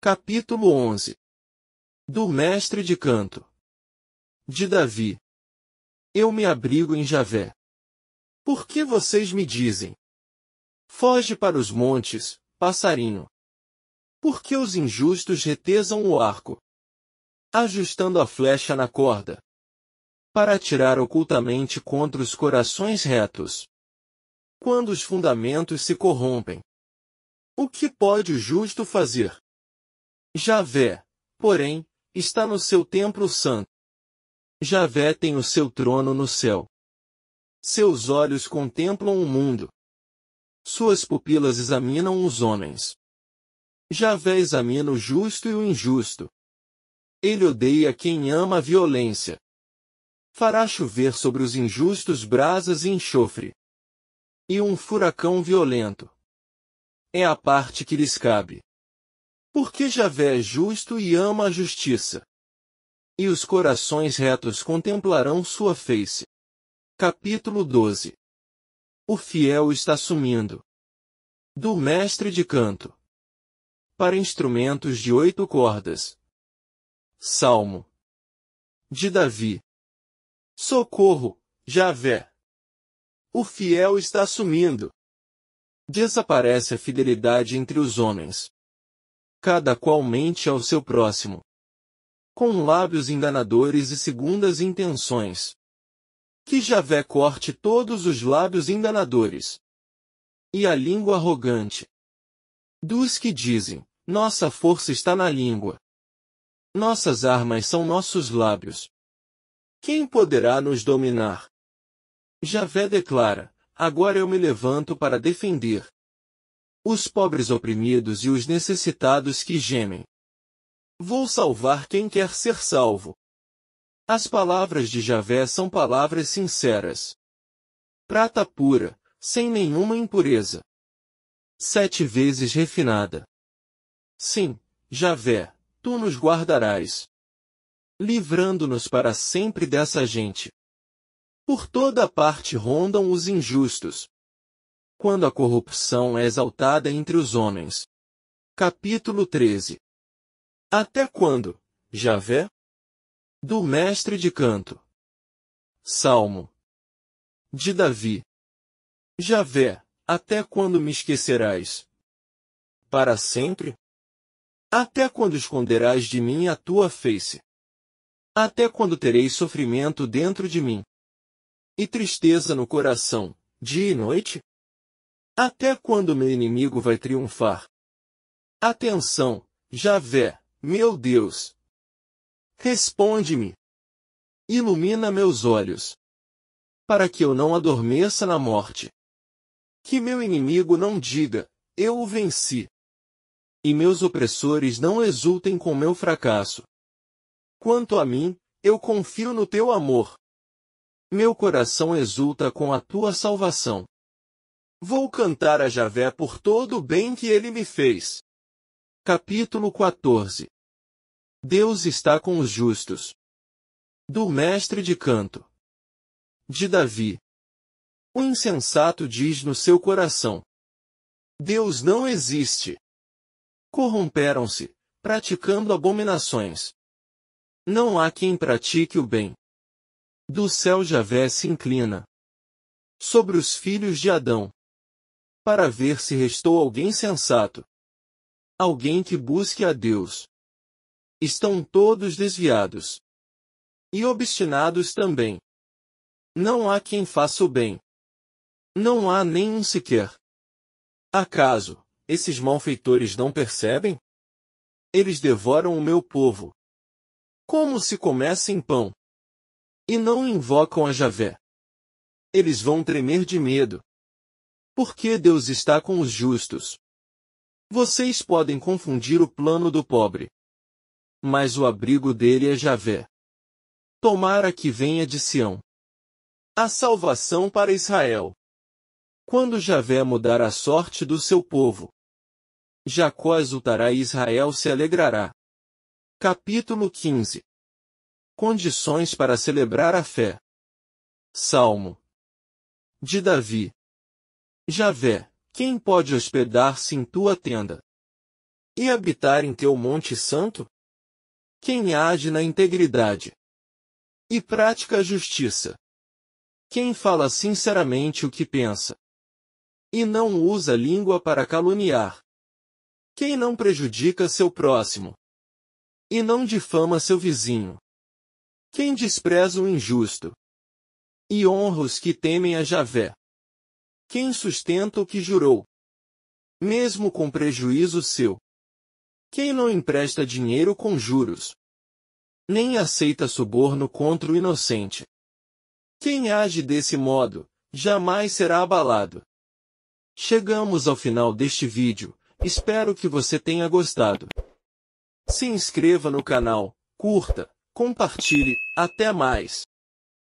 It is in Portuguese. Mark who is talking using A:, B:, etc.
A: Capítulo 11 Do Mestre de Canto De Davi Eu me abrigo em Javé. Por que vocês me dizem? Foge para os montes, passarinho. Por que os injustos retesam o arco? Ajustando a flecha na corda. Para atirar ocultamente contra os corações retos. Quando os fundamentos se corrompem. O que pode o justo fazer? Javé, porém, está no seu templo santo. Javé tem o seu trono no céu. Seus olhos contemplam o mundo. Suas pupilas examinam os homens. Javé examina o justo e o injusto. Ele odeia quem ama a violência. Fará chover sobre os injustos brasas e enxofre. E um furacão violento. É a parte que lhes cabe. Porque Javé é justo e ama a justiça. E os corações retos contemplarão sua face. Capítulo 12 O fiel está sumindo. Do mestre de canto. Para instrumentos de oito cordas. Salmo. De Davi. Socorro, Javé. O fiel está sumindo. Desaparece a fidelidade entre os homens cada qual mente ao seu próximo. Com lábios enganadores e segundas intenções. Que Javé corte todos os lábios enganadores. E a língua arrogante. Dos que dizem, nossa força está na língua. Nossas armas são nossos lábios. Quem poderá nos dominar? Javé declara, agora eu me levanto para defender os pobres oprimidos e os necessitados que gemem. Vou salvar quem quer ser salvo. As palavras de Javé são palavras sinceras. Prata pura, sem nenhuma impureza. Sete vezes refinada. Sim, Javé, tu nos guardarás. Livrando-nos para sempre dessa gente. Por toda parte rondam os injustos, quando a corrupção é exaltada entre os homens. Capítulo 13 Até quando, Javé? Do mestre de canto. Salmo de Davi. Javé, até quando me esquecerás? Para sempre? Até quando esconderás de mim a tua face? Até quando terei sofrimento dentro de mim? E tristeza no coração, dia e noite? Até quando meu inimigo vai triunfar? Atenção, Javé, meu Deus! Responde-me. Ilumina meus olhos. Para que eu não adormeça na morte. Que meu inimigo não diga, eu o venci. E meus opressores não exultem com meu fracasso. Quanto a mim, eu confio no teu amor. Meu coração exulta com a tua salvação. Vou cantar a Javé por todo o bem que ele me fez. Capítulo 14 Deus está com os justos. Do mestre de canto. De Davi. O insensato diz no seu coração: Deus não existe. Corromperam-se, praticando abominações. Não há quem pratique o bem. Do céu Javé se inclina. Sobre os filhos de Adão para ver se restou alguém sensato. Alguém que busque a Deus. Estão todos desviados. E obstinados também. Não há quem faça o bem. Não há nenhum sequer. Acaso, esses malfeitores não percebem? Eles devoram o meu povo. Como se comecem pão. E não invocam a Javé. Eles vão tremer de medo porque Deus está com os justos. Vocês podem confundir o plano do pobre. Mas o abrigo dele é Javé. Tomara que venha de Sião. A salvação para Israel. Quando Javé mudar a sorte do seu povo, Jacó exultará e Israel se alegrará. Capítulo 15 Condições para celebrar a fé. Salmo de Davi. Javé, quem pode hospedar-se em tua tenda? E habitar em teu monte santo? Quem age na integridade? E pratica a justiça? Quem fala sinceramente o que pensa? E não usa língua para caluniar? Quem não prejudica seu próximo? E não difama seu vizinho? Quem despreza o injusto? E honra os que temem a Javé? Quem sustenta o que jurou? Mesmo com prejuízo seu. Quem não empresta dinheiro com juros? Nem aceita suborno contra o inocente. Quem age desse modo, jamais será abalado. Chegamos ao final deste vídeo, espero que você tenha gostado. Se inscreva no canal, curta, compartilhe, até mais.